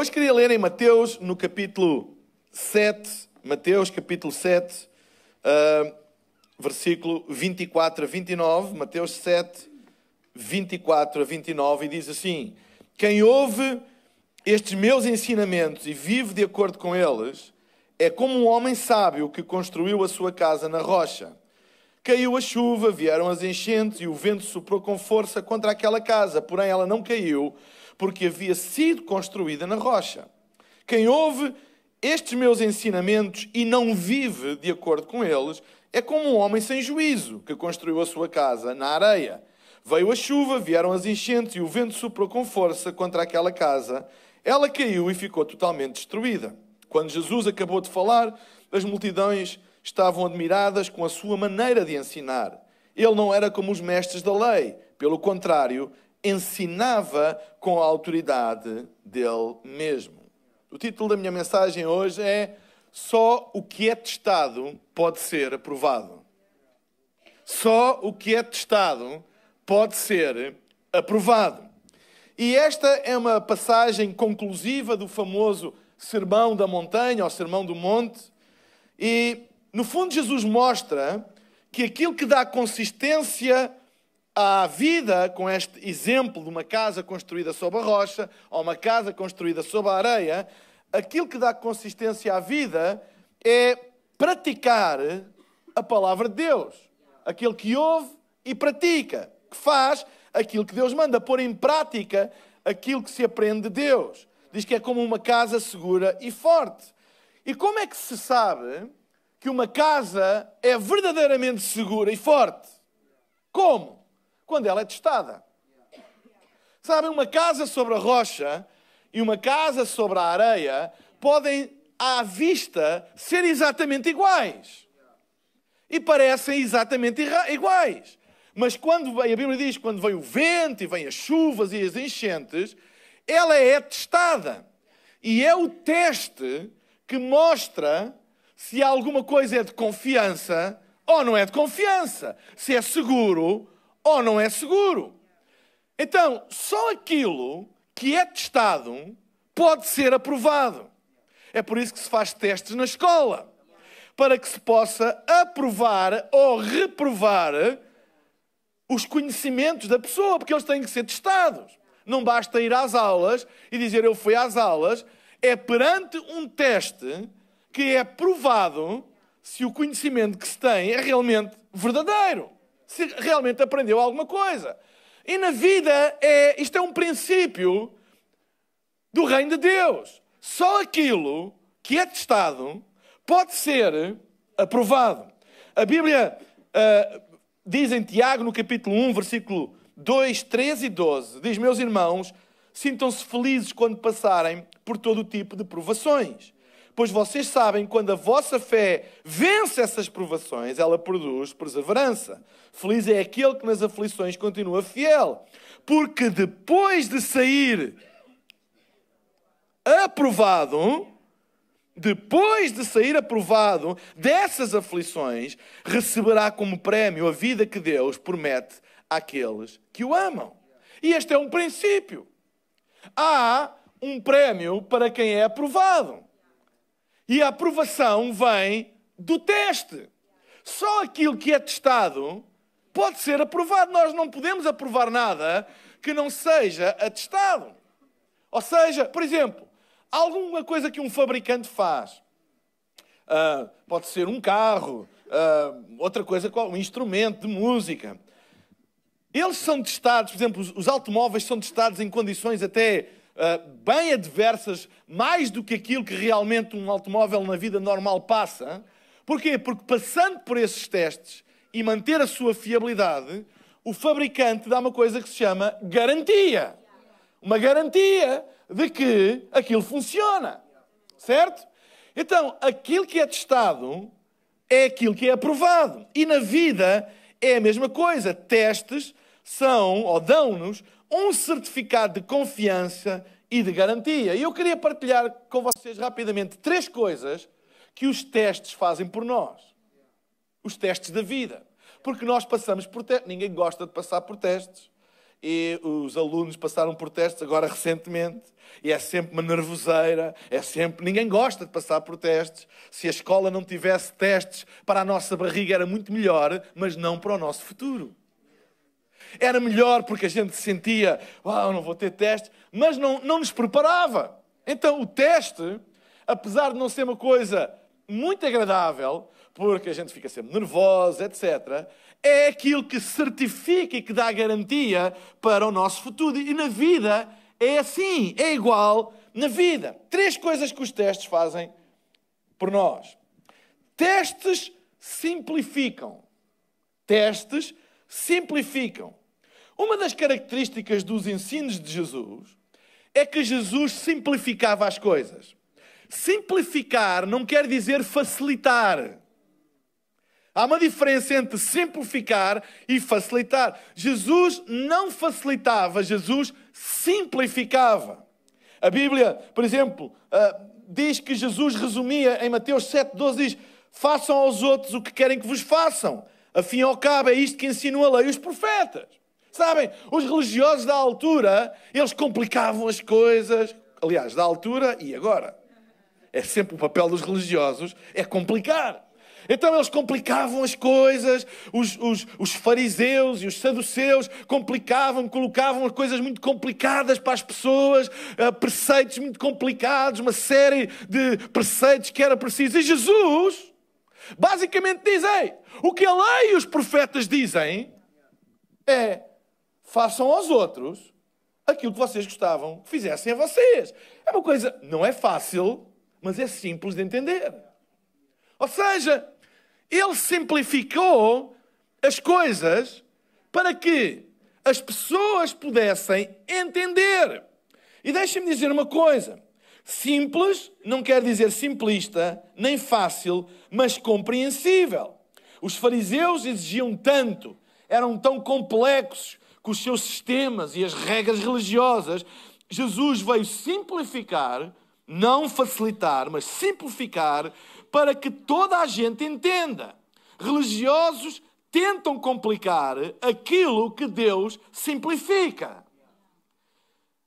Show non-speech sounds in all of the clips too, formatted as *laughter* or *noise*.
Hoje queria ler em Mateus, no capítulo 7, Mateus, capítulo 7, uh, ah, versículo 24 a 29, Mateus 7, 24 a 29, e diz assim: Quem ouve estes meus ensinamentos e vive de acordo com eles, é como um homem sábio que construiu a sua casa na rocha. Caiu a chuva, vieram as enchentes e o vento soprou com força contra aquela casa, porém ela não caiu, porque havia sido construída na rocha. Quem ouve estes meus ensinamentos e não vive de acordo com eles é como um homem sem juízo que construiu a sua casa na areia. Veio a chuva, vieram as enchentes e o vento soprou com força contra aquela casa. Ela caiu e ficou totalmente destruída. Quando Jesus acabou de falar, as multidões estavam admiradas com a sua maneira de ensinar. Ele não era como os mestres da lei, pelo contrário, ensinava com a autoridade dele mesmo. O título da minha mensagem hoje é Só o que é testado pode ser aprovado. Só o que é testado pode ser aprovado. E esta é uma passagem conclusiva do famoso Sermão da Montanha ou Sermão do Monte. E, no fundo, Jesus mostra que aquilo que dá consistência a vida com este exemplo de uma casa construída sobre a rocha ou uma casa construída sobre a areia, aquilo que dá consistência à vida é praticar a palavra de Deus. Aquele que ouve e pratica, que faz aquilo que Deus manda, pôr em prática aquilo que se aprende de Deus. Diz que é como uma casa segura e forte. E como é que se sabe que uma casa é verdadeiramente segura e forte? Como? quando ela é testada. Sabem, uma casa sobre a rocha e uma casa sobre a areia podem, à vista, ser exatamente iguais. E parecem exatamente iguais. Mas quando vem, a Bíblia diz, quando vem o vento e vem as chuvas e as enchentes, ela é testada. E é o teste que mostra se alguma coisa é de confiança ou não é de confiança, se é seguro ou não é seguro. Então, só aquilo que é testado pode ser aprovado. É por isso que se faz testes na escola para que se possa aprovar ou reprovar os conhecimentos da pessoa, porque eles têm que ser testados. Não basta ir às aulas e dizer eu fui às aulas, é perante um teste que é provado se o conhecimento que se tem é realmente verdadeiro se realmente aprendeu alguma coisa. E na vida, é, isto é um princípio do reino de Deus. Só aquilo que é testado pode ser aprovado. A Bíblia uh, diz em Tiago, no capítulo 1, versículo 2, 13 e 12: Diz, meus irmãos, sintam-se felizes quando passarem por todo o tipo de provações Pois vocês sabem, quando a vossa fé vence essas provações, ela produz perseverança. Feliz é aquele que nas aflições continua fiel, porque depois de sair aprovado, depois de sair aprovado dessas aflições, receberá como prémio a vida que Deus promete àqueles que o amam. E este é um princípio. Há um prémio para quem é aprovado. E a aprovação vem do teste. Só aquilo que é testado pode ser aprovado. Nós não podemos aprovar nada que não seja atestado. Ou seja, por exemplo, alguma coisa que um fabricante faz. Uh, pode ser um carro, uh, outra coisa, um instrumento de música. Eles são testados, por exemplo, os automóveis são testados em condições até ah, bem adversas, mais do que aquilo que realmente um automóvel na vida normal passa. Porquê? Porque passando por esses testes e manter a sua fiabilidade, o fabricante dá uma coisa que se chama garantia. Uma garantia de que aquilo funciona. Certo? Então, aquilo que é testado é aquilo que é aprovado. E na vida é a mesma coisa. Testes são, ou dão-nos, um certificado de confiança e de garantia. E eu queria partilhar com vocês rapidamente três coisas que os testes fazem por nós. Os testes da vida. Porque nós passamos por testes. Ninguém gosta de passar por testes. E os alunos passaram por testes agora recentemente. E é sempre uma nervoseira. É sempre. Ninguém gosta de passar por testes. Se a escola não tivesse testes, para a nossa barriga era muito melhor, mas não para o nosso futuro era melhor porque a gente sentia, uau, oh, não vou ter teste, mas não, não nos preparava. Então o teste, apesar de não ser uma coisa muito agradável, porque a gente fica sempre nervosa, etc., é aquilo que certifica e que dá garantia para o nosso futuro. E na vida é assim, é igual na vida. Três coisas que os testes fazem por nós. Testes simplificam. Testes simplificam. Uma das características dos ensinos de Jesus é que Jesus simplificava as coisas. Simplificar não quer dizer facilitar. Há uma diferença entre simplificar e facilitar. Jesus não facilitava, Jesus simplificava. A Bíblia, por exemplo, ah, diz que Jesus resumia em Mateus 7,12: diz: Façam aos outros o que querem que vos façam. Afim ao cabo, é isto que ensinou a lei e os profetas. Sabem, os religiosos da altura, eles complicavam as coisas. Aliás, da altura e agora. É sempre o papel dos religiosos, é complicar. Então eles complicavam as coisas, os, os, os, fariseus e os saduceus complicavam, colocavam coisas muito complicadas para as pessoas, uh, preceitos muito complicados, uma série de preceitos que era preciso. E Jesus, basicamente, diz: Ei, o que a lei e os profetas dizem é façam aos outros aquilo que vocês gostavam que fizessem a vocês. É uma coisa, não é fácil, mas é simples de entender. Ou seja, ele simplificou as coisas para que as pessoas pudessem entender. E deixem-me dizer uma coisa: simples não quer dizer simplista, nem fácil, mas compreensível. Os fariseus exigiam tanto, eram tão complexos, com os seus sistemas e as regras religiosas. Jesus veio simplificar, não facilitar, mas simplificar, para que toda a gente entenda. Religiosos tentam complicar aquilo que Deus simplifica.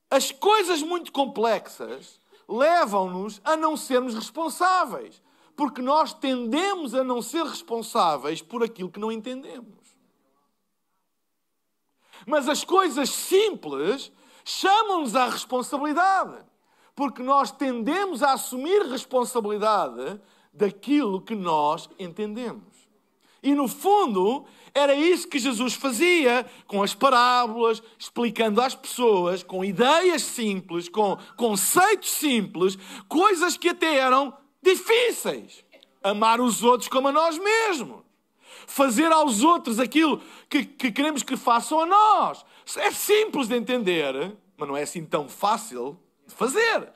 As coisas muito complexas levam-nos a não sermos responsáveis, porque nós tendemos a não ser responsáveis por aquilo que não entendemos. Mas as coisas simples chamam-nos à responsabilidade, porque nós tendemos a assumir responsabilidade daquilo que nós entendemos. E no fundo, era isso que Jesus fazia com as parábolas, explicando às pessoas com ideias simples, com conceitos simples, coisas que até eram difíceis. Amar os outros como a nós mesmos fazer aos outros aquilo que, que queremos que façam a nós. É simples de entender, mas não é assim tão fácil de fazer.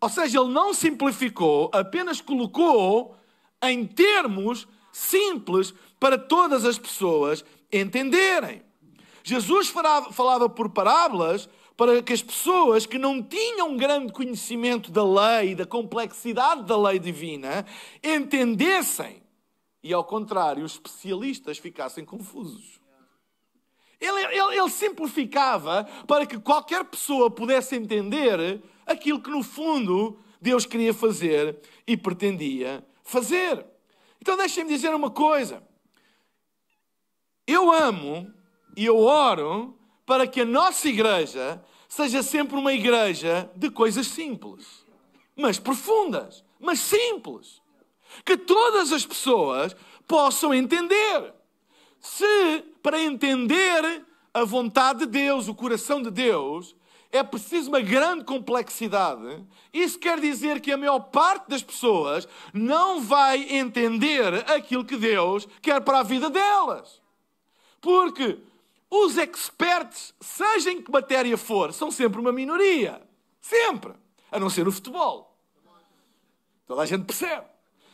Ou seja, ele não simplificou, apenas colocou em termos simples para todas as pessoas entenderem. Jesus falava por parábolas para que as pessoas que não tinham grande conhecimento da lei, da complexidade da lei divina, entendessem e, ao contrário, os especialistas ficassem confusos. Ele, ele, ele simplificava para que qualquer pessoa pudesse entender aquilo que, no fundo, Deus queria fazer e pretendia fazer. Então, deixem-me dizer uma coisa. Eu amo e eu oro para que a nossa igreja seja sempre uma igreja de coisas simples, mas profundas, mas simples que todas as pessoas possam entender. Se para entender a vontade de Deus, o coração de Deus, é preciso uma grande complexidade. Isso quer dizer que a maior parte das pessoas não vai entender aquilo que Deus quer para a vida delas. Porque os experts, seja em que matéria for, são sempre uma minoria. Sempre. A não ser no futebol. Toda a gente percebe.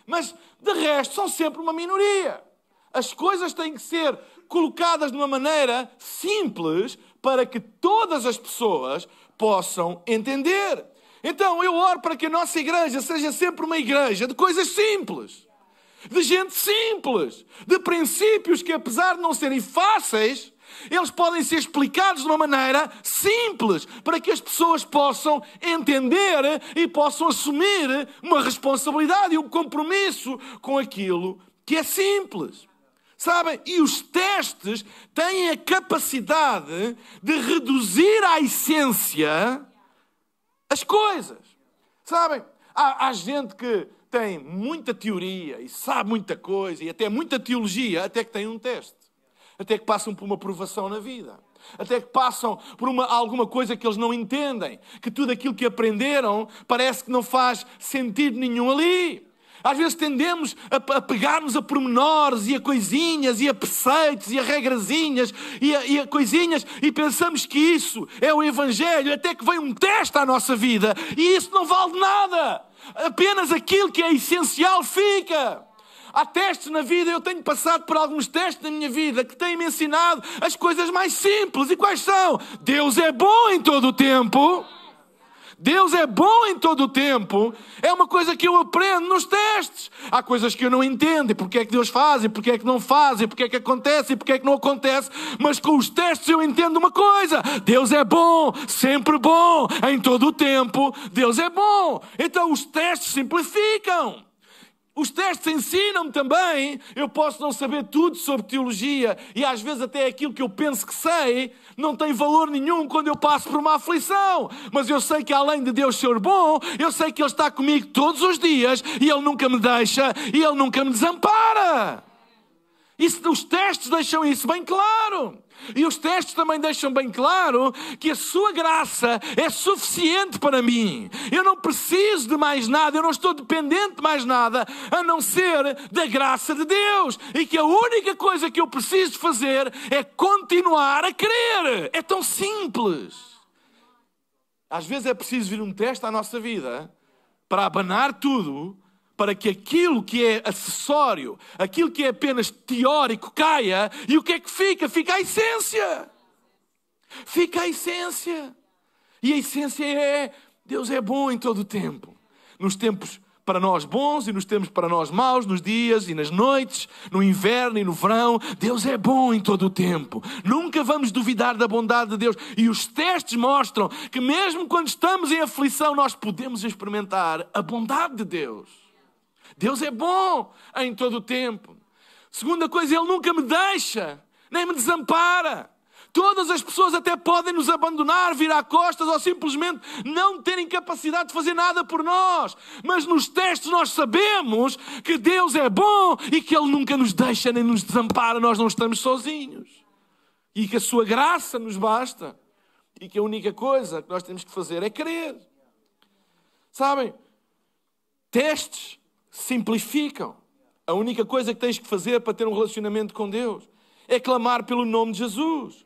Mas de resto são sempre uma minoria. As coisas têm que ser colocadas de uma maneira simples para que todas as pessoas possam entender. Então eu oro para que a nossa igreja seja sempre uma igreja de coisas simples, de gente simples, de princípios que, apesar de não serem fáceis, eles podem ser explicados de uma maneira simples para que as pessoas possam entender e possam assumir uma responsabilidade e um compromisso com aquilo que é simples. Sabem? E os testes têm a capacidade de reduzir à essência as coisas. Sabem? Há, há gente que tem muita teoria e sabe muita coisa e até muita teologia, até que tem um teste até que passam por uma provação na vida, até que passam por uma, alguma coisa que eles não entendem, que tudo aquilo que aprenderam parece que não faz sentido nenhum ali. Às vezes tendemos a, a pegarmos a pormenores e a coisinhas e a preceitos e a regrazinhas e a, e a coisinhas e pensamos que isso é o Evangelho, até que vem um teste à nossa vida e isso não vale nada. Apenas aquilo que é essencial fica. Há testes na vida, eu tenho passado por alguns testes na minha vida que têm me ensinado as coisas mais simples. E quais são? Deus é bom em todo o tempo. Deus é bom em todo o tempo. É uma coisa que eu aprendo nos testes. Há coisas que eu não entendo, e porque é que Deus faz, e porque é que não faz, e porque é que acontece, e porque é que não acontece. Mas com os testes eu entendo uma coisa: Deus é bom, sempre bom, em todo o tempo. Deus é bom. Então os testes simplificam. Os testes ensinam-me também. Eu posso não saber tudo sobre teologia e às vezes até aquilo que eu penso que sei não tem valor nenhum quando eu passo por uma aflição. Mas eu sei que além de Deus ser bom, eu sei que Ele está comigo todos os dias e Ele nunca me deixa e Ele nunca me desampara. Isso, os testes deixam isso bem claro. E os testes também deixam bem claro que a sua graça é suficiente para mim. Eu não preciso de mais nada, eu não estou dependente de mais nada a não ser da graça de Deus. E que a única coisa que eu preciso fazer é continuar a crer. É tão simples. Às vezes é preciso vir um teste à nossa vida para abanar tudo para que aquilo que é acessório, aquilo que é apenas teórico, caia. E o que é que fica? Fica a essência. Fica a essência. E a essência é: Deus é bom em todo o tempo. Nos tempos para nós bons e nos tempos para nós maus, nos dias e nas noites, no inverno e no verão. Deus é bom em todo o tempo. Nunca vamos duvidar da bondade de Deus. E os testes mostram que, mesmo quando estamos em aflição, nós podemos experimentar a bondade de Deus. Deus é bom em todo o tempo. Segunda coisa, Ele nunca me deixa, nem me desampara. Todas as pessoas até podem nos abandonar, virar costas ou simplesmente não terem capacidade de fazer nada por nós. Mas nos testes nós sabemos que Deus é bom e que Ele nunca nos deixa nem nos desampara, nós não estamos sozinhos. E que a Sua graça nos basta. E que a única coisa que nós temos que fazer é crer. Sabem? Testes simplificam. A única coisa que tens que fazer para ter um relacionamento com Deus é clamar pelo nome de Jesus,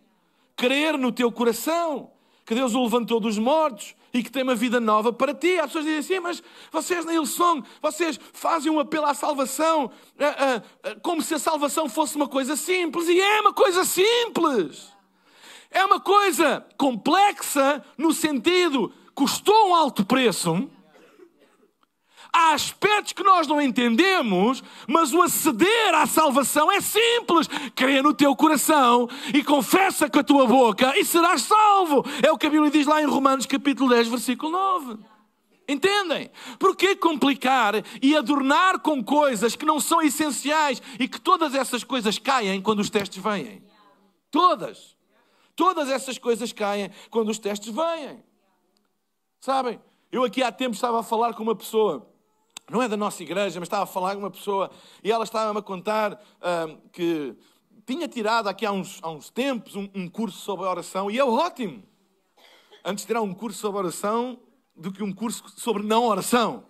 crer no teu coração que Deus o levantou dos mortos e que tem uma vida nova para ti. As pessoas dizem assim, mas vocês na ilusão. vocês fazem um apelo à salvação eh, eh, eh, como se a salvação fosse uma coisa simples. E é uma coisa simples. É uma coisa complexa no sentido, custou um alto preço, há aspectos que nós não entendemos, mas o aceder à salvação é simples. Crê no teu coração e confessa com a tua boca e serás salvo. É o que a Bíblia diz lá em Romanos capítulo 10, versículo 9. Entendem? Porque complicar e adornar com coisas que não são essenciais e que todas essas coisas caem quando os testes vêm? Todas. Todas essas coisas caem quando os testes vêm. Sabem? Eu aqui há tempo estava a falar com uma pessoa não é da nossa igreja, mas estava a falar com uma pessoa e ela estava-me a contar que tinha tirado aqui há uns, há uns tempos um, um, curso sobre oração e é ótimo. Antes tirar um curso sobre oração do que um curso sobre não oração.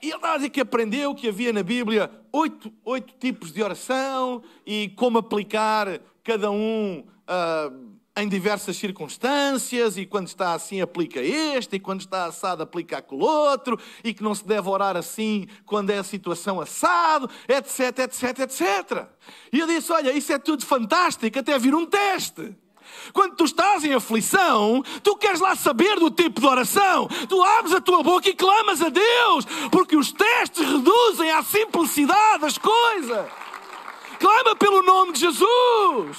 E ele estava a dizer que aprendeu que havia na Bíblia oito, oito tipos de oração e como aplicar cada um. Uh, em diversas circunstâncias, e quando está assim aplica este, e quando está assado aplica aquele outro, e que não se deve orar assim quando é a situação assado, etc, etc, etc. E eu disse: Olha, isso é tudo fantástico até vir um teste. Quando tu estás em aflição, tu queres lá saber do tipo de oração, tu abres a tua boca e clamas a Deus, porque os testes reduzem à simplicidade as coisas. Clama pelo nome de Jesus.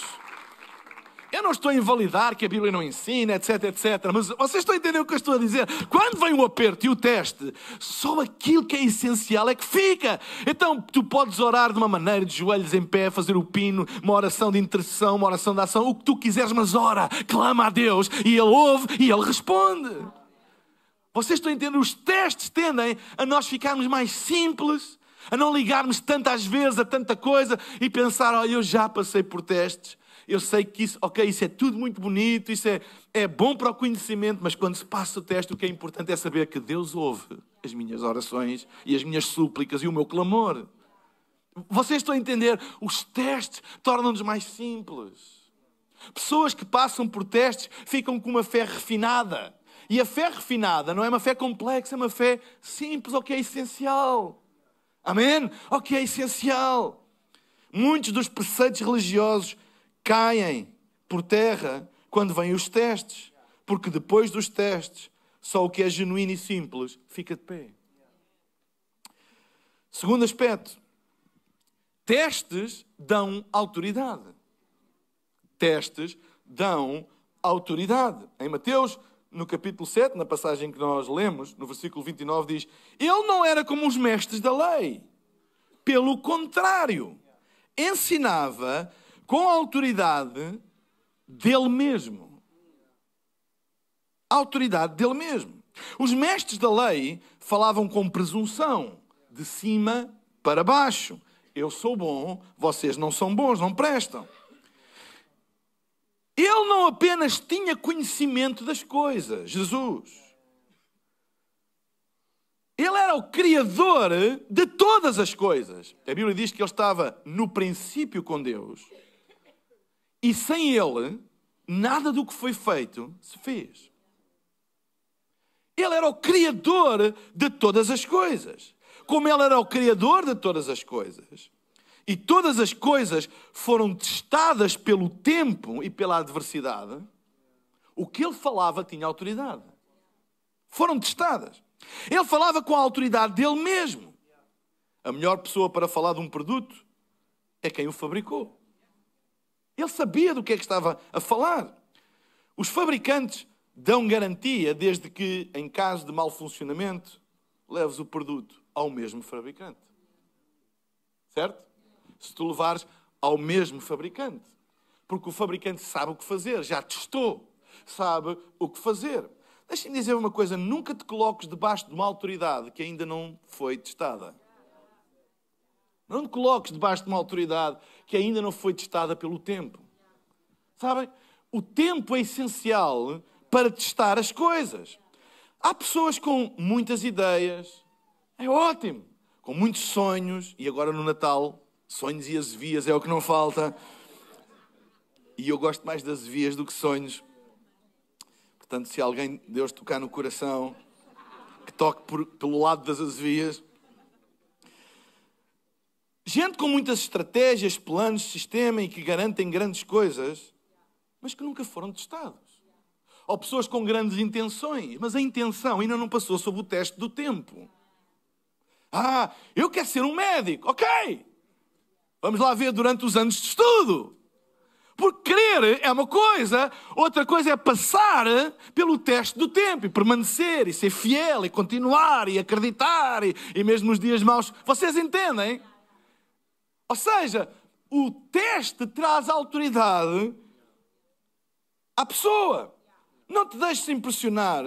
Eu não estou a invalidar que a Bíblia não ensina, etc, etc. Mas vocês estão a entender o que eu estou a dizer? Quando vem o aperto e o teste, só aquilo que é essencial é que fica. Então tu podes orar de uma maneira, de joelhos em pé, fazer o pino, uma oração de intercessão, uma oração de ação, o que tu quiseres, mas ora, clama a Deus e Ele ouve e Ele responde. Vocês estão a entender? Os testes tendem a nós ficarmos mais simples, a não ligarmos tantas vezes a tanta coisa e pensar, olha, eu já passei por testes, eu sei que isso, ok, isso é tudo muito bonito, isso é, é bom para o conhecimento, mas quando se passa o teste, o que é importante é saber que Deus ouve as minhas orações e as minhas súplicas e o meu clamor. Vocês estão a entender? Os testes tornam-nos mais simples. Pessoas que passam por testes ficam com uma fé refinada. E a fé refinada não é uma fé complexa, é uma fé simples, o que é essencial. Amém? O que é essencial. Muitos dos preceitos religiosos caem por terra quando vêm os testes, porque depois dos testes, só o que é genuíno e simples fica de pé. Segundo aspecto, testes dão autoridade. Testes dão autoridade. Em Mateus, no capítulo 7, na passagem que nós lemos, no versículo 29, diz: Ele não era como os mestres da lei. Pelo contrário, ensinava com a autoridade dele mesmo. A autoridade dele mesmo. Os mestres da lei falavam com presunção, de cima para baixo. Eu sou bom, vocês não são bons, não prestam. Ele não apenas tinha conhecimento das coisas, Jesus. Ele era o Criador de todas as coisas. A Bíblia diz que ele estava no princípio com Deus e sem ele, nada do que foi feito se fez. Ele era o Criador de todas as coisas. Como ele era o Criador de todas as coisas, e todas as coisas foram testadas pelo tempo e pela adversidade, o que ele falava tinha autoridade. Foram testadas. Ele falava com a autoridade dele mesmo. A melhor pessoa para falar de um produto é quem o fabricou. Ele sabia do que é que estava a falar. Os fabricantes dão garantia desde que, em caso de mau funcionamento, leves o produto ao mesmo fabricante. Certo? Se tu levares ao mesmo fabricante. Porque o fabricante sabe o que fazer, já testou, sabe o que fazer. deixa me dizer uma coisa: nunca te coloques debaixo de uma autoridade que ainda não foi testada. Não te coloques debaixo de uma autoridade que ainda não foi testada pelo tempo. Sabem? O tempo é essencial para testar as coisas. Há pessoas com muitas ideias, é ótimo, com muitos sonhos, e agora no Natal, sonhos e azevias é o que não falta. E eu gosto mais das azevias do que sonhos. Portanto, se alguém, Deus, tocar no coração, que toque por, pelo lado das azevias. Gente com muitas estratégias, planos, sistema e que garantem grandes coisas, mas que nunca foram testados. Ou pessoas com grandes intenções, mas a intenção ainda não passou sob o teste do tempo. Ah, eu quero ser um médico, ok. Vamos lá ver durante os anos de estudo. Porque crer é uma coisa, outra coisa é passar pelo teste do tempo e permanecer e ser fiel e continuar e acreditar e, e mesmo nos dias maus. Vocês entendem? Ou seja, o teste traz autoridade à pessoa. Não te deixes impressionar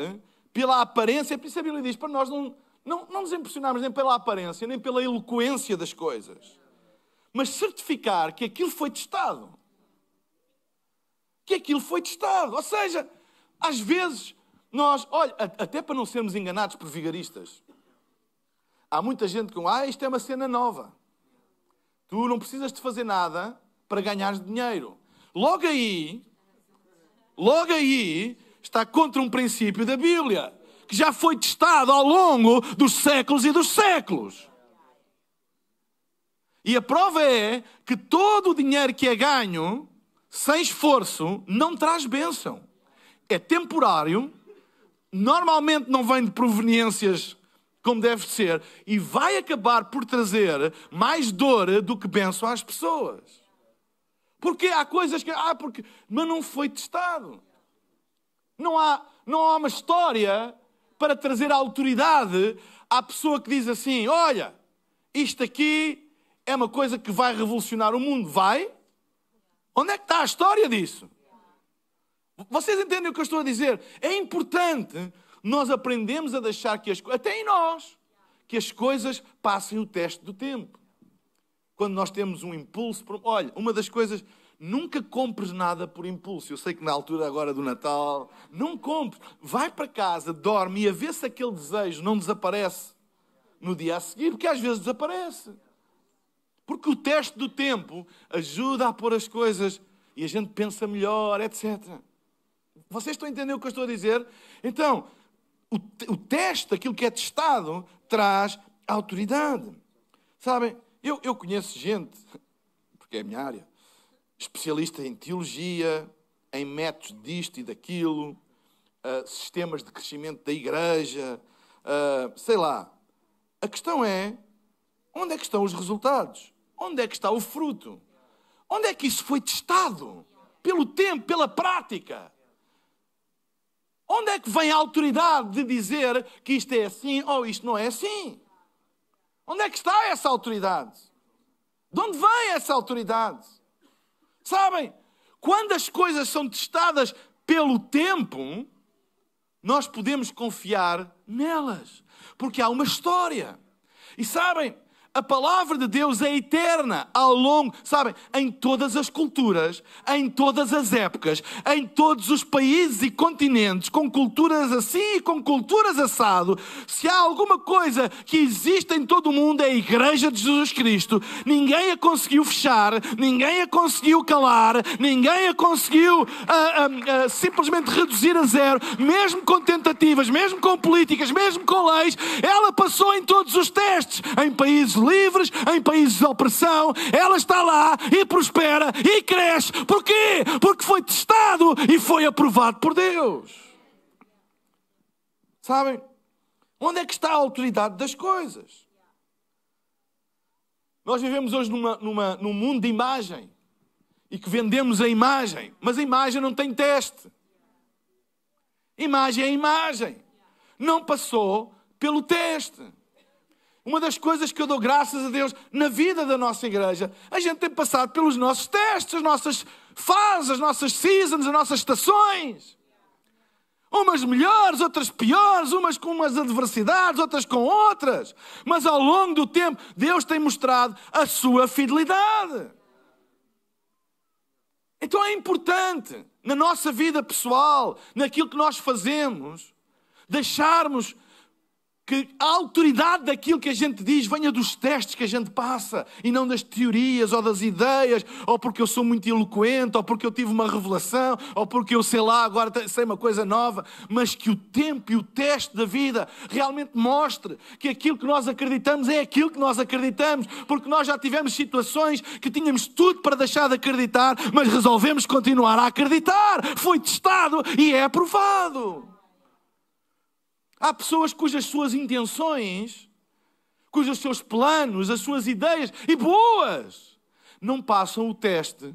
pela aparência, por isso a Bíblia diz para nós não, não, não nos impressionarmos nem pela aparência, nem pela eloquência das coisas, mas certificar que aquilo foi testado. Que aquilo foi testado. Ou seja, às vezes nós, olha, até para não sermos enganados por vigaristas, há muita gente com, ah, isto é uma cena nova. Tu não precisas de fazer nada para ganhares dinheiro. Logo aí, logo aí, está contra um princípio da Bíblia que já foi testado ao longo dos séculos e dos séculos. E a prova é que todo o dinheiro que é ganho, sem esforço, não traz bênção. É temporário, normalmente não vem de proveniências como deve ser e vai acabar por trazer mais dor do que benção às pessoas. Porque há coisas que. Ah, porque. Mas não foi testado. Não há, não há uma história para trazer autoridade à pessoa que diz assim: olha, isto aqui é uma coisa que vai revolucionar o mundo. Vai? Onde é que está a história disso? Vocês entendem o que eu estou a dizer? É importante nós aprendemos a deixar que as coisas, até em nós, que as coisas passem o teste do tempo. Quando nós temos um impulso, olha, uma das coisas, nunca compres nada por impulso. Eu sei que na altura agora do Natal, não compres. Vai para casa, dorme e a ver se aquele desejo não desaparece no dia a seguir, porque às vezes desaparece. Porque o teste do tempo ajuda a pôr as coisas e a gente pensa melhor, etc. Vocês estão a entender o que eu estou a dizer? Então, o, o teste daquilo que é testado traz autoridade. Sabem, eu, eu conheço gente, porque é a minha área, especialista em teologia, em métodos disto e daquilo, uh, sistemas de crescimento da igreja, uh, sei lá. A questão é: onde é que estão os resultados? Onde é que está o fruto? Onde é que isso foi testado? Pelo tempo, pela prática. Onde é que vem a autoridade de dizer que isto é assim ou isto não é assim? Onde é que está essa autoridade? De onde vem essa autoridade? Sabem, quando as coisas são testadas pelo tempo, nós podemos confiar nelas, porque há uma história. E sabem, a palavra de Deus é eterna ao longo, sabem, em todas as culturas, em todas as épocas, em todos os países e continentes, com culturas assim e com culturas assado. Se há alguma coisa que existe em todo o mundo é a Igreja de Jesus Cristo. Ninguém a conseguiu fechar, ninguém a conseguiu calar, ninguém a conseguiu ah, ah, ah, simplesmente reduzir a zero, mesmo com tentativas, mesmo com políticas, mesmo com leis. Ela passou em todos os testes, em países livres, em países de opressão, ela está lá e prospera e cresce. Porquê? Porque foi testado e foi aprovado por Deus. Sabem? Onde é que está a autoridade das coisas? Nós vivemos hoje numa, numa, num mundo de imagem e que vendemos a imagem, mas a imagem não tem teste. Imagem é imagem. Não passou pelo teste. Uma das coisas que eu dou graças a Deus na vida da nossa igreja, a gente tem passado pelos nossos testes, as nossas fases, as nossas seasons, as nossas estações. Umas melhores, outras piores, umas com umas adversidades, outras com outras. Mas ao longo do tempo, Deus tem mostrado a sua fidelidade. Então é importante, na nossa vida pessoal, naquilo que nós fazemos, deixarmos que a autoridade daquilo que a gente diz venha dos testes que a gente passa e não das teorias ou das ideias, ou porque eu sou muito eloquente, ou porque eu tive uma revelação, ou porque eu sei lá, agora sei uma coisa nova, mas que o tempo e o teste da vida realmente mostre que aquilo que nós acreditamos é aquilo que nós acreditamos, porque nós já tivemos situações que tínhamos tudo para deixar de acreditar, mas resolvemos continuar a acreditar. Foi testado e é aprovado. Há pessoas cujas suas intenções, cujos seus planos, as suas ideias, e boas, não passam o teste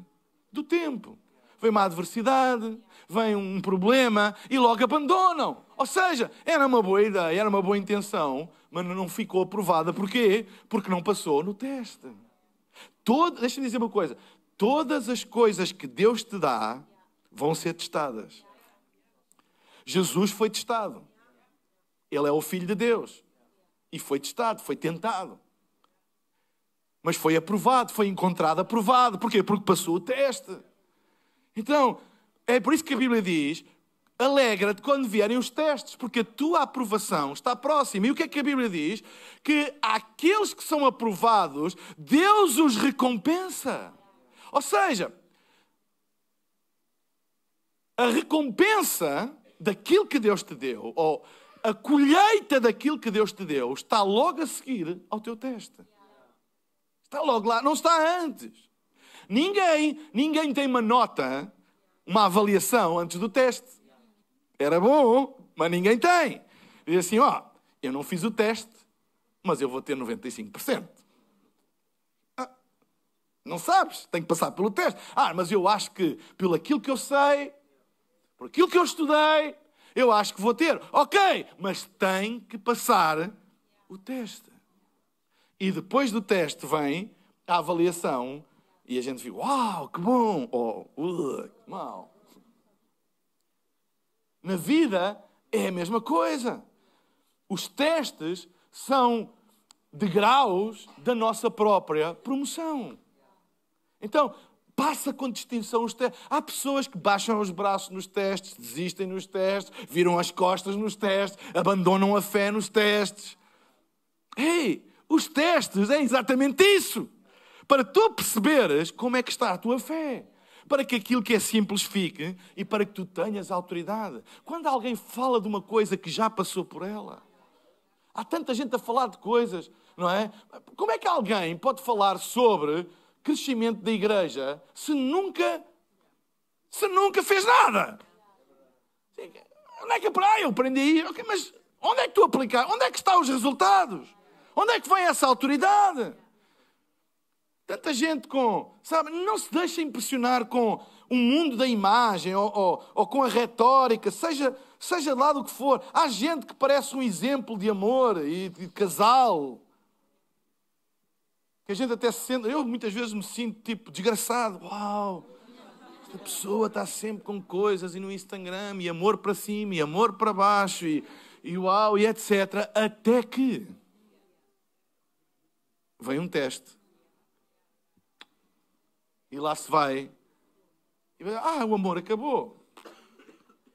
do tempo. Vem uma adversidade, vem um problema e logo abandonam. Ou seja, era uma boa ideia, era uma boa intenção, mas não ficou aprovada. Porquê? Porque não passou no teste. Todo, deixa-me dizer uma coisa: todas as coisas que Deus te dá vão ser testadas. Jesus foi testado. Ele é o Filho de Deus. E foi testado, foi tentado. Mas foi aprovado, foi encontrado aprovado. Porquê? Porque passou o teste. Então, é por isso que a Bíblia diz: alegra-te quando vierem os testes, porque a tua aprovação está próxima. E o que é que a Bíblia diz? Que aqueles que são aprovados, Deus os recompensa. Ou seja, a recompensa daquilo que Deus te deu, ou a colheita daquilo que Deus te deu está logo a seguir ao teu teste. Está logo lá, não está antes. Ninguém, ninguém tem uma nota, uma avaliação antes do teste. Era bom, mas ninguém tem. Diz assim, ó, oh, eu não fiz o teste, mas eu vou ter 95%. Ah, não sabes, tem que passar pelo teste. Ah, mas eu acho que, pelo aquilo que eu sei, por aquilo que eu estudei, eu acho que vou ter. Ok, mas tem que passar o teste. E depois do teste vem a avaliação e a gente viu, uau, que bom, ou oh, que mal. Na vida é a mesma coisa. Os testes são degraus da nossa própria promoção. Então, passa com distinção os testes. Há pessoas que baixam os braços nos testes, desistem nos testes, viram as costas nos testes, abandonam a fé nos testes. Ei, os testes é exatamente isso. Para tu perceberes como é que está a tua fé. Para que aquilo que é simples fique e para que tu tenhas autoridade. Quando alguém fala de uma coisa que já passou por ela, há tanta gente a falar de coisas, não é? Como é que alguém pode falar sobre crescimento da igreja se nunca, se nunca fez nada? Onde é que para eu aprendi? Okay, mas onde é que tu aplicaste? Onde é que estão os resultados? Onde é que vem essa autoridade? Tanta gente com, sabe, não se deixa impressionar com o mundo da imagem ou, ou, ou, com a retórica, seja, seja lá do que for. Há gente que parece um exemplo de amor e de casal, que a gente até sente, eu muitas vezes me sinto tipo desgraçado, uau, esta pessoa está sempre com coisas e no Instagram, e amor para cima, e amor para baixo, e, e uau, e etc. Até que vem um teste. E lá se vai. E vai, ah, o amor acabou.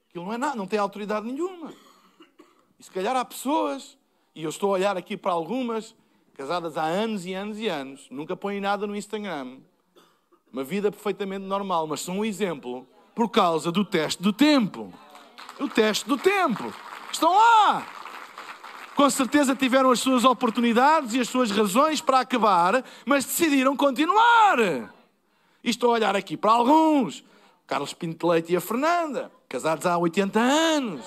Aquilo não é nada, não tem autoridade nenhuma. E se calhar há pessoas, e eu estou a olhar aqui para algumas, casadas há anos e anos e anos, nunca põem nada no Instagram, uma vida perfeitamente normal, mas são um exemplo por causa do teste do tempo. O teste do tempo. Estão lá! Com certeza tiveram as suas oportunidades e as suas razões para acabar, mas decidiram continuar. E estou a olhar aqui para alguns. Carlos Pinto Leite e a Fernanda, casados há 80 anos.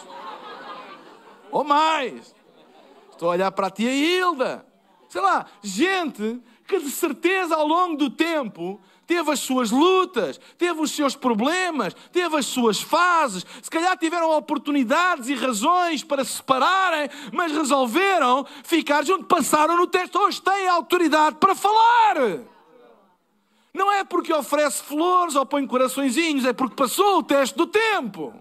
Ou mais. Estou a olhar para a tia Hilda, sei lá, gente que de certeza ao longo do tempo teve as suas lutas, teve os seus problemas, teve as suas fases, se calhar tiveram oportunidades e razões para se separarem, mas resolveram ficar junto, passaram no teste, hoje têm autoridade para falar. Não é porque oferece flores ou põe coraçõezinhos, é porque passou o teste do tempo.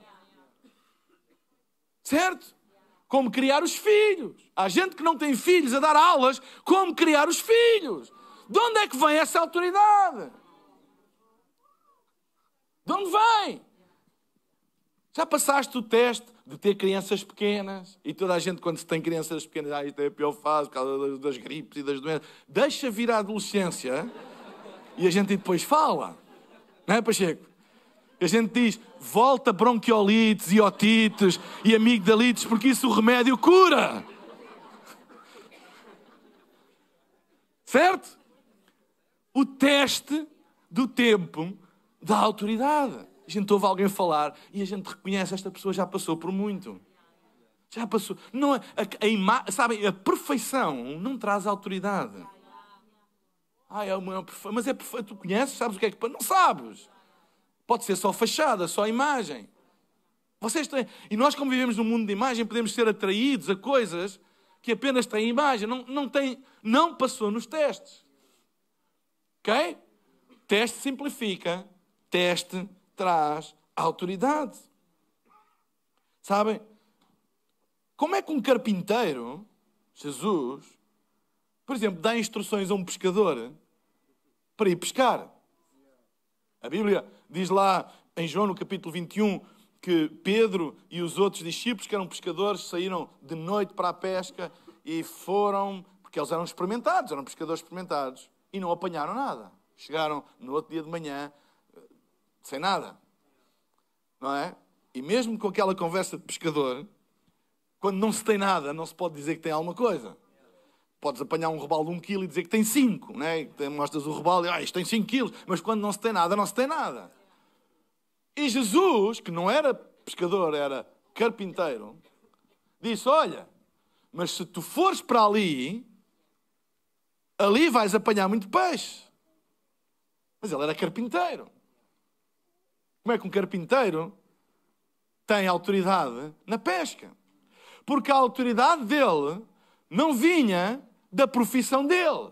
Certo? como criar os filhos. Há gente que não tem filhos a dar aulas como criar os filhos. De onde é que vem essa autoridade? De onde vem? Já passaste o teste de ter crianças pequenas e toda a gente, quando se tem crianças pequenas, ah, isto é a pior fase por causa das gripes e das doenças. Deixa vir a adolescência e a gente depois fala. Não é, Pacheco? A gente diz, volta bronquiolites e otites e amigdalites, porque isso o remédio cura. Certo? O teste do tempo da autoridade. A gente ouve alguém falar e a gente reconhece esta pessoa já passou por muito. Já passou. Não, é, a, a ima, sabem, a perfeição não traz autoridade. Ah, é uma, mas é perfeito. Tu conheces? Sabes o que é que. Não sabes. Pode ser só fachada, só imagem. Vocês têm... E nós, como vivemos num mundo de imagem, podemos ser atraídos a coisas que apenas têm imagem, não, não, tem, não passou nos testes. Ok? Teste simplifica, teste traz autoridade. Sabem? Como é que um carpinteiro, Jesus, por exemplo, dá instruções a um pescador para ir pescar? A Bíblia diz lá em João no capítulo 21 que Pedro e os outros discípulos que eram pescadores saíram de noite para a pesca e foram, porque eles eram experimentados, eram pescadores experimentados, e não apanharam nada. Chegaram no outro dia de manhã eh, sem nada. Não é? E mesmo com aquela conversa de pescador, quando não se tem nada, não se pode dizer que tem alguma coisa podes apanhar um robalo de 1 um kg e dizer que tem 5, né? mostras o robalo e ah, isto tem 5 kg, mas quando não se tem nada, não se tem nada. E Jesus, que não era pescador, era carpinteiro, disse: Olha, mas se tu fores para ali, ali vais apanhar muito peixe. Mas ele era carpinteiro. Como é que um carpinteiro tem autoridade na pesca? Porque a autoridade dele não vinha da profissão dele.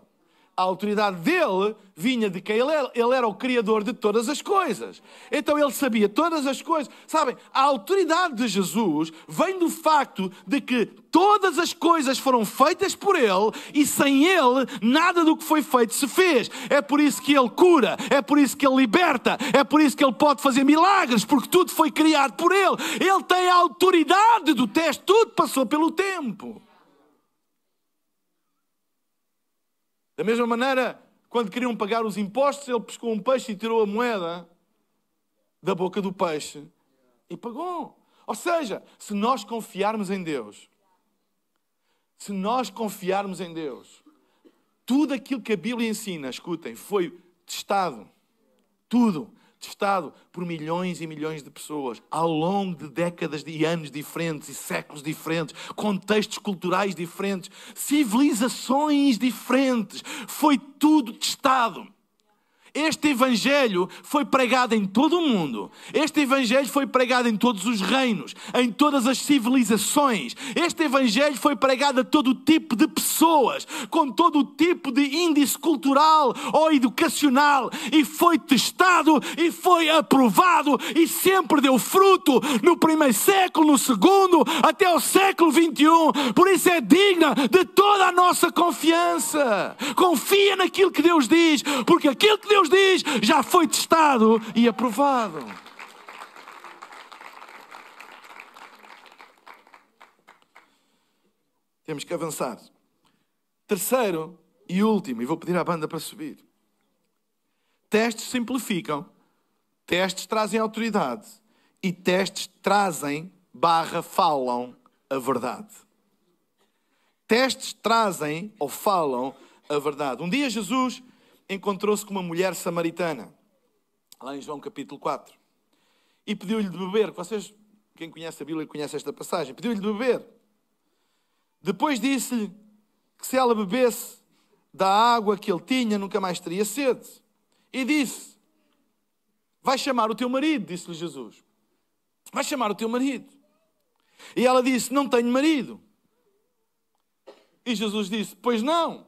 A autoridade dele vinha de quem ele era. Ele era o criador de todas as coisas. Então ele sabia todas as coisas. Sabem, a autoridade de Jesus vem do facto de que todas as coisas foram feitas por ele e sem ele nada do que foi feito se fez. É por isso que ele cura, é por isso que ele liberta, é por isso que ele pode fazer milagres, porque tudo foi criado por ele. Ele tem a autoridade do teste, tudo passou pelo tempo. Da mesma maneira, quando queriam pagar os impostos, ele pescou um peixe e tirou a moeda da boca do peixe e pagou. Ou seja, se nós confiarmos em Deus, se nós confiarmos em Deus, tudo aquilo que a Bíblia ensina, escutem, foi testado. Tudo testado por milhões e milhões de pessoas ao longo de décadas e anos diferentes e séculos diferentes, contextos culturais diferentes, civilizações diferentes. Foi tudo testado. Este Evangelho foi pregado em todo o mundo. Este Evangelho foi pregado em todos os reinos, em todas as civilizações. Este Evangelho foi pregado a todo tipo de pessoas, com todo o tipo de índice cultural ou educacional. E foi testado e foi aprovado e sempre deu fruto no primeiro século, no segundo, até o século XXI. Por isso é digna de toda a nossa confiança. Confia naquilo que Deus diz, porque aquilo que Deus Deus diz: já foi testado e aprovado. Temos que avançar. Terceiro e último, e vou pedir à banda para subir. Testes simplificam, testes trazem autoridade e testes trazem barra falam a verdade. Testes trazem ou falam a verdade. Um dia Jesus encontrou-se com uma mulher samaritana, lá em João capítulo 4, e pediu-lhe de beber. Vocês, quem conhece a Bíblia, conhece esta passagem. Pediu-lhe de beber. Depois disse-lhe que se ela bebesse da água que ele tinha, nunca mais teria sede. E disse: Vai chamar o teu marido, disse-lhe Jesus. Vai chamar o teu marido. E ela disse: Não tenho marido. E Jesus disse: Pois não,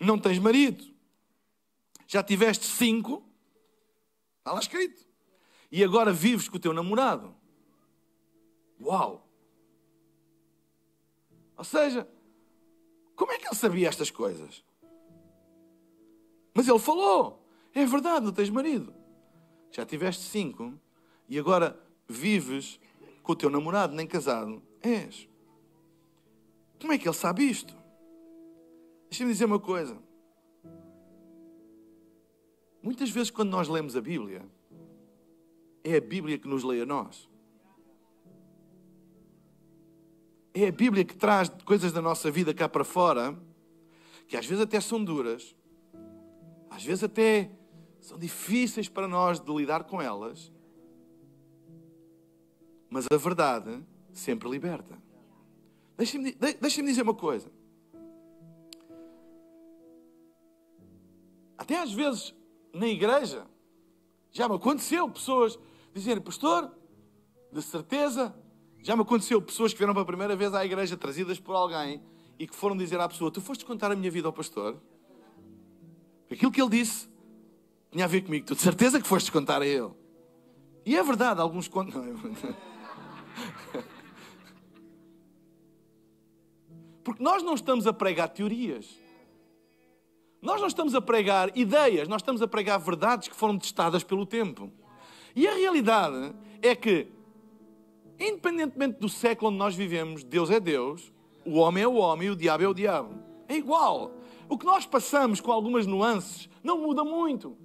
não tens marido já tiveste cinco, está lá escrito. E agora vives com o teu namorado. Uau! Ou seja, como é que ele sabia estas coisas? Mas ele falou: é verdade, não tens marido. Já tiveste cinco e agora vives com o teu namorado, nem casado. És. Como é que ele sabe isto? Deixa-me dizer uma coisa. Muitas vezes, quando nós lemos a Bíblia, é a Bíblia que nos lê a nós. É a Bíblia que traz coisas da nossa vida cá para fora, que às vezes até são duras, às vezes até são difíceis para nós de lidar com elas, mas a verdade sempre liberta. Deixem-me deixem dizer uma coisa. Até às vezes na igreja. Já me aconteceu pessoas dizerem, pastor, de certeza, já me aconteceu pessoas que vieram pela primeira vez à igreja trazidas por alguém e que foram dizer à pessoa, tu foste contar a minha vida ao pastor? Aquilo que ele disse tinha a ver comigo, tu de certeza que foste contar a ele. E é verdade, alguns contam. *laughs* Não, é verdade. Porque nós não estamos a pregar teorias. Nós não estamos a pregar ideias, nós estamos a pregar verdades que foram testadas pelo tempo. E a realidade é que, independentemente do século onde nós vivemos, Deus é Deus, o homem é o homem e o diabo é o diabo. É igual. O que nós passamos com algumas nuances não muda muito.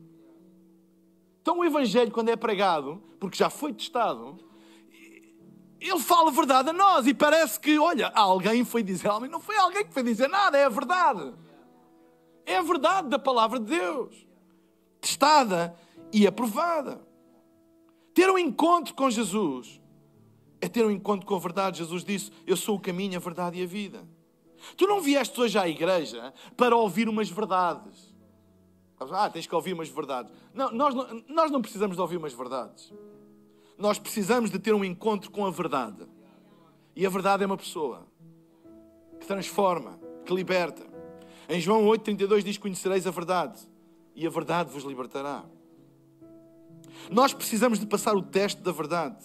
Então o Evangelho, quando é pregado, porque já foi testado, ele fala a verdade a nós e parece que, olha, alguém foi dizer, não foi alguém que foi dizer nada, é a verdade é a verdade da palavra de Deus, testada e aprovada. Ter um encontro com Jesus é ter um encontro com a verdade. Jesus disse: Eu sou o caminho, a verdade e a vida. Tu não vieste hoje à igreja para ouvir umas verdades. Ah, tens que ouvir umas verdades. Não, nós não, nós não precisamos de ouvir umas verdades. Nós precisamos de ter um encontro com a verdade. E a verdade é uma pessoa que transforma, que liberta. Em João 8,32 diz: Conhecereis a verdade, e a verdade vos libertará. Nós precisamos de passar o teste da verdade.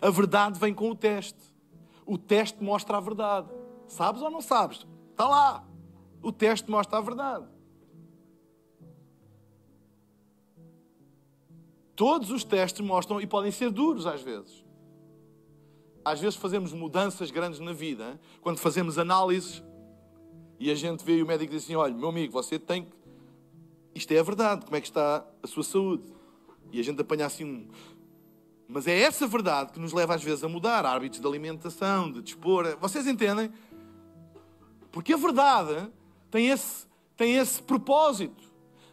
A verdade vem com o teste. O teste mostra a verdade. Sabes ou não sabes? Está lá. O teste mostra a verdade. Todos os testes mostram e podem ser duros às vezes. Às vezes fazemos mudanças grandes na vida, quando fazemos análises e a gente vê e o médico diz assim: olha, meu amigo, você tem que. Isto é a verdade, como é que está a sua saúde? E a gente apanha assim um. Mas é essa verdade que nos leva às vezes a mudar hábitos de alimentação, de dispor. Eh, vocês entendem? Porque a verdade tem esse, tem esse propósito.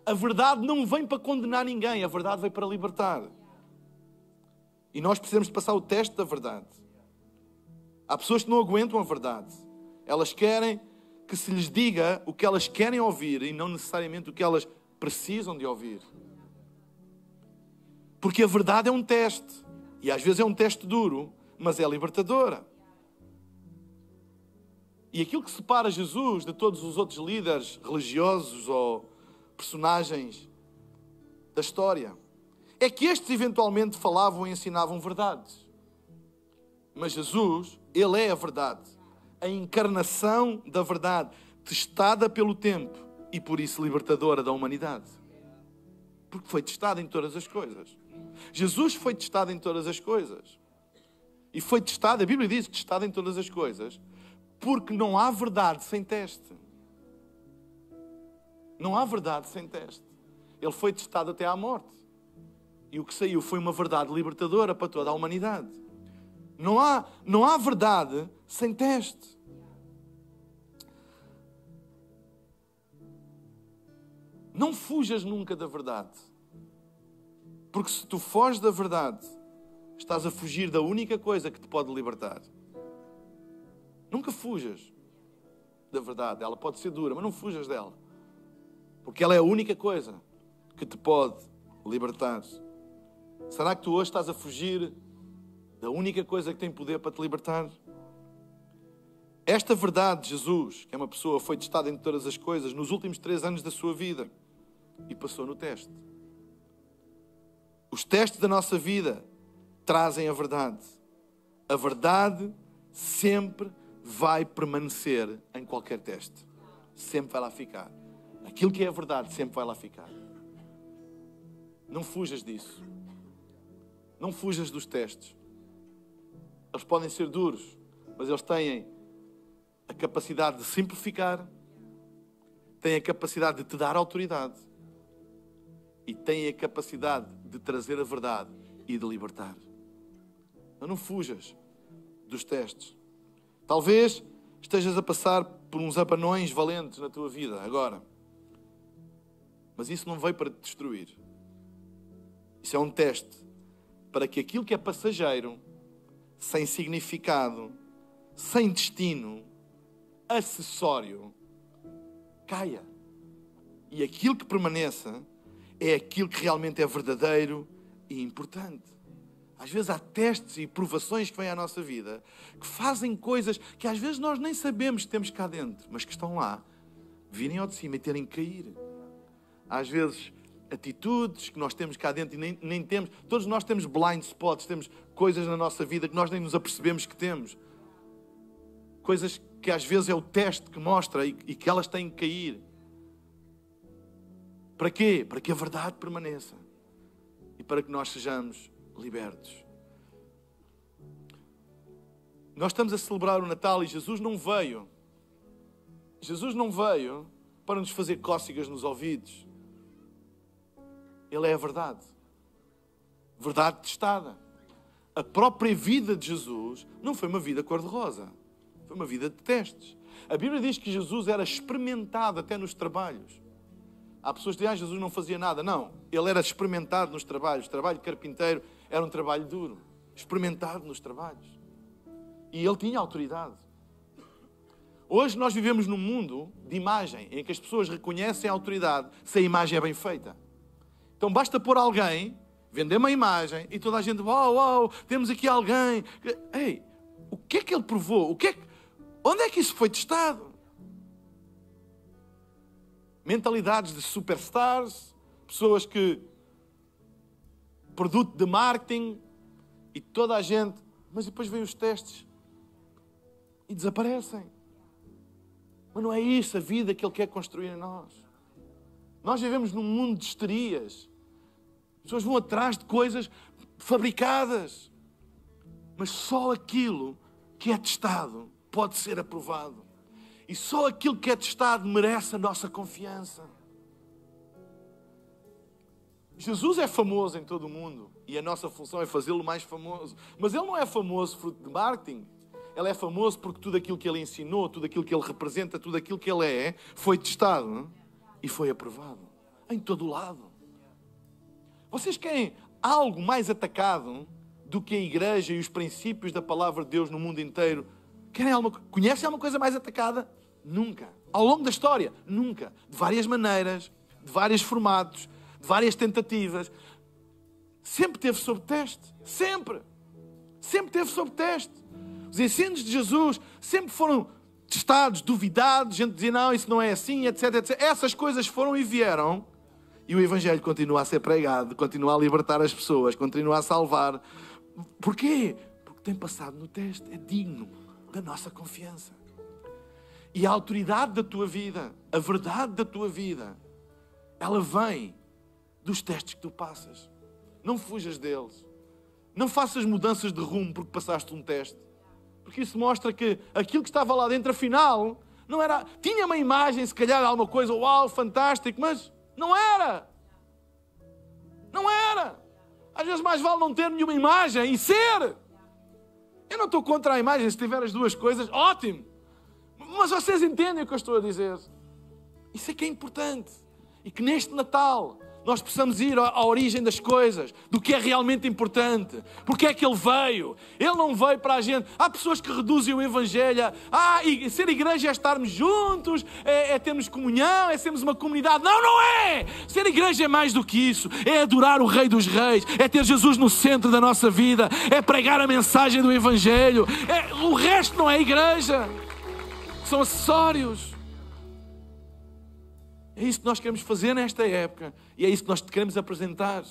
A verdade não vem para condenar ninguém, a verdade vem para libertar. E nós precisamos passar o teste da verdade. Há pessoas que não aguentam a verdade. Elas querem que se lhes diga o que elas querem ouvir e não necessariamente o que elas precisam de ouvir. Porque a verdade é um teste, e às vezes é um teste duro, mas é libertadora. E aquilo que separa Jesus de todos os outros líderes religiosos ou personagens da história é que estes eventualmente falavam e ensinavam verdades. Mas Jesus, Ele é a verdade a encarnação da verdade, testada pelo tempo e por isso libertadora da humanidade. Porque foi testada em todas as coisas. Jesus foi testado em todas as coisas. E foi testado, a Bíblia diz, testado em todas as coisas, porque não há verdade sem teste. Não há verdade sem teste. Ele foi testado até à morte. E o que saiu foi uma verdade libertadora para toda a humanidade. Não há, não há verdade sem teste. Não fujas nunca da verdade. Porque se tu foges da verdade, estás a fugir da única coisa que te pode libertar. Nunca fujas da verdade. Ela pode ser dura, mas não fujas dela. Porque ela é a única coisa que te pode libertar. Será que tu hoje estás a fugir da única coisa que tem poder para te libertar? Esta verdade de Jesus, que é uma pessoa foi testada em todas as coisas, nos últimos três anos da sua vida, e passou no teste. Os testes da nossa vida trazem a verdade. A verdade sempre vai permanecer em qualquer teste. Sempre vai lá ficar. Aquilo que é a verdade sempre vai lá ficar. Não fujas disso. Não fujas dos testes. Eles podem ser duros, mas eles têm a capacidade de simplificar, têm a capacidade de te dar autoridade e têm a capacidade de trazer a verdade e de libertar. Mas não fujas dos testes. Talvez estejas a passar por uns apanões valentes na tua vida agora. Mas isso não veio para te destruir. Isso é um teste para que aquilo que é passageiro, sem significado, sem destino, acessório, caia. E aquilo que permaneça é aquilo que realmente é verdadeiro e importante. Às vezes há testes e provações que vêm à nossa vida que fazem coisas que às vezes nós nem sabemos que temos cá dentro, mas que estão lá, virem ao de cima e terem que cair. Às vezes, atitudes que nós temos cá dentro e nem, nem temos. Todos nós temos blind spots, temos coisas na nossa vida que nós nem nos apercebemos que temos. Coisas que às vezes é o teste que mostra e, e que elas têm que cair. Para quê? Para que a verdade permaneça e para que nós sejamos libertos. Nós estamos a celebrar o Natal e Jesus não veio. Jesus não veio para nos fazer cócegas nos ouvidos. Ele é a verdade. Verdade testada. A própria vida de Jesus não foi uma vida cor-de-rosa. Foi uma vida de testes. A Bíblia diz que Jesus era experimentado até nos trabalhos. Há pessoas que dizem, ah, Jesus não fazia nada. Não, ele era experimentado nos trabalhos. O trabalho de carpinteiro era um trabalho duro. Experimentado nos trabalhos. E ele tinha autoridade. Hoje nós vivemos num mundo de imagem, em que as pessoas reconhecem a autoridade se a imagem é bem feita. Então basta pôr alguém, vender uma imagem, e toda a gente, uau, oh, uau, oh, temos aqui alguém. Ei, o que é que ele provou? O que é que... Onde é que isso foi testado? mentalidades de superstars, pessoas que. produto de marketing e toda a gente. Mas depois vêm os testes e desaparecem. Mas não é isso a vida que Ele quer construir em nós. Nós vivemos num mundo de histerias. As pessoas vão atrás de coisas fabricadas. Mas só aquilo que é testado pode ser aprovado. E só aquilo que é testado merece a nossa confiança. Jesus é famoso em todo o mundo e a nossa função é fazê-lo mais famoso. Mas ele não é famoso fruto de marketing. Ele é famoso porque tudo aquilo que ele ensinou, tudo aquilo que ele representa, tudo aquilo que ele é, foi testado é? e foi aprovado. Em todo lado. Vocês querem algo mais atacado é? do que a igreja e os princípios da palavra de Deus no mundo inteiro Querem alguma, conhecem alguma coisa mais atacada? Nunca. Ao longo da história? Nunca. De várias maneiras, de vários formatos, de várias tentativas. Sempre teve sob teste. Sempre. Sempre teve sob teste. Os incêndios de Jesus sempre foram testados, duvidados, gente dizia não, isso não é assim, etc, etc. Essas coisas foram e vieram. E o Evangelho continua a ser pregado, continua a libertar as pessoas, continua a salvar. Porquê? Porque tem passado no teste, é digno da nossa confiança. E a autoridade da tua vida, a verdade da tua vida, ela vem dos testes que tu passas. Não fujas deles. Não faças mudanças de rumo porque passaste um teste. Porque isso mostra que aquilo que estava lá dentro, afinal, não era. Tinha uma imagem, se calhar, de alguma coisa, uau, fantástico, mas não era. Não era. Às vezes mais vale não ter nenhuma imagem e ser. Eu não estou contra a imagem, se tiver as duas coisas, ótimo. Mas vocês entendem o que eu estou a dizer. Isso é que é importante. E que neste Natal nós possamos ir à origem das coisas, do que é realmente importante, porque é que Ele veio. Ele não veio para a gente. Há pessoas que reduzem o Evangelho a ah, ser igreja é estarmos juntos, é, é termos comunhão, é sermos uma comunidade. Não, não é! Ser igreja é mais do que isso. É adorar o Rei dos Reis, é ter Jesus no centro da nossa vida, é pregar a mensagem do Evangelho. É, o resto não é igreja, são acessórios. É isso que nós queremos fazer nesta época e é isso que nós te queremos apresentar.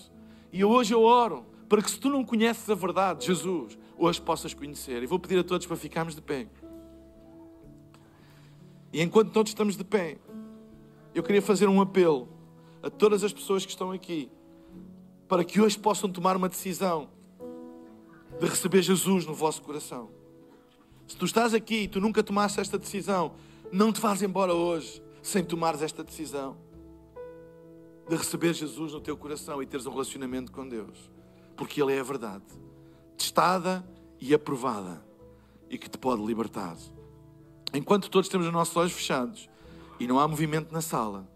E hoje eu oro para que, se tu não conheces a verdade, Jesus, hoje possas conhecer. E vou pedir a todos para ficarmos de pé. E enquanto todos estamos de pé, eu queria fazer um apelo a todas as pessoas que estão aqui para que hoje possam tomar uma decisão de receber Jesus no vosso coração. Se tu estás aqui e tu nunca tomaste esta decisão, não te vás embora hoje sem tomares esta decisão de receber Jesus no teu coração e teres um relacionamento com Deus, porque Ele é a verdade, testada e aprovada, e que te pode libertar. Enquanto todos temos os nossos olhos fechados e não há movimento na sala,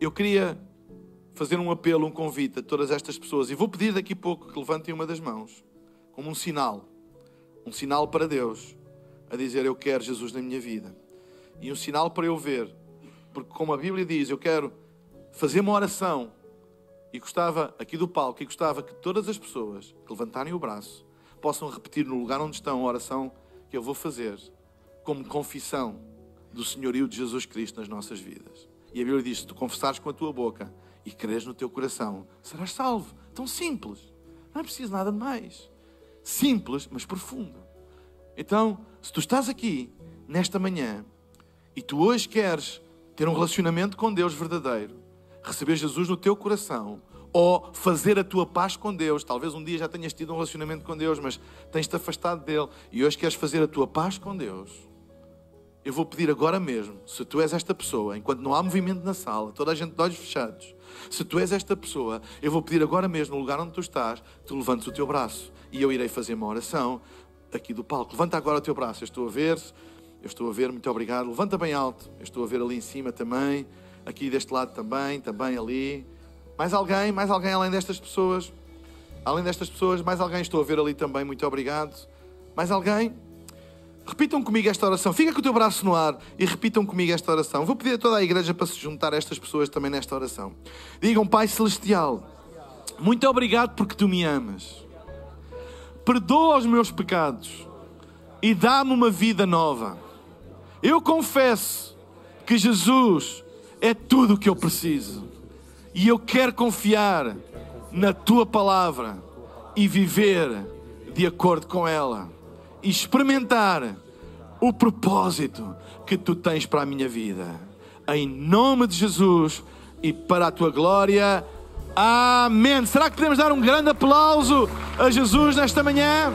eu queria fazer um apelo, um convite a todas estas pessoas, e vou pedir daqui a pouco que levantem uma das mãos, como um sinal, um sinal para Deus, a dizer: Eu quero Jesus na minha vida, e um sinal para eu ver porque como a Bíblia diz, eu quero fazer uma oração e gostava aqui do palco e gostava que todas as pessoas que levantarem o braço possam repetir no lugar onde estão a oração que eu vou fazer como confissão do senhorio de Jesus Cristo nas nossas vidas. E a Bíblia diz: se tu confessares com a tua boca e creres no teu coração, serás salvo. Tão simples. Não é preciso nada de mais. Simples, mas profundo. Então, se tu estás aqui nesta manhã e tu hoje queres ter um relacionamento com Deus verdadeiro, receber Jesus no teu coração, ou fazer a tua paz com Deus. Talvez um dia já tenhas tido um relacionamento com Deus, mas tens-te afastado dele e hoje queres fazer a tua paz com Deus. Eu vou pedir agora mesmo, se tu és esta pessoa, enquanto não há movimento na sala, toda a gente de olhos fechados, se tu és esta pessoa, eu vou pedir agora mesmo, no lugar onde tu estás, que tu levantes o teu braço e eu irei fazer uma oração aqui do palco. Levanta agora o teu braço, eu estou a ver. -se eu estou a ver, muito obrigado. Levanta bem alto. Eu estou a ver ali em cima também. Aqui deste lado também, também ali. Mais alguém? Mais alguém além destas pessoas? Além destas pessoas, mais alguém? Estou a ver ali também, muito obrigado. Mais alguém? Repitam comigo esta oração. Fica com o teu braço no ar e repitam comigo esta oração. Vou pedir a toda a igreja para se juntar a estas pessoas também nesta oração. Digam, Pai Celestial, muito obrigado porque tu me amas. Perdoa os meus pecados e dá-me uma vida nova. Eu confesso que Jesus é tudo o que eu preciso. E eu quero confiar na tua palavra e viver de acordo com ela e experimentar o propósito que tu tens para a minha vida. Em nome de Jesus e para a tua glória. Amém. Será que podemos dar um grande aplauso a Jesus nesta manhã?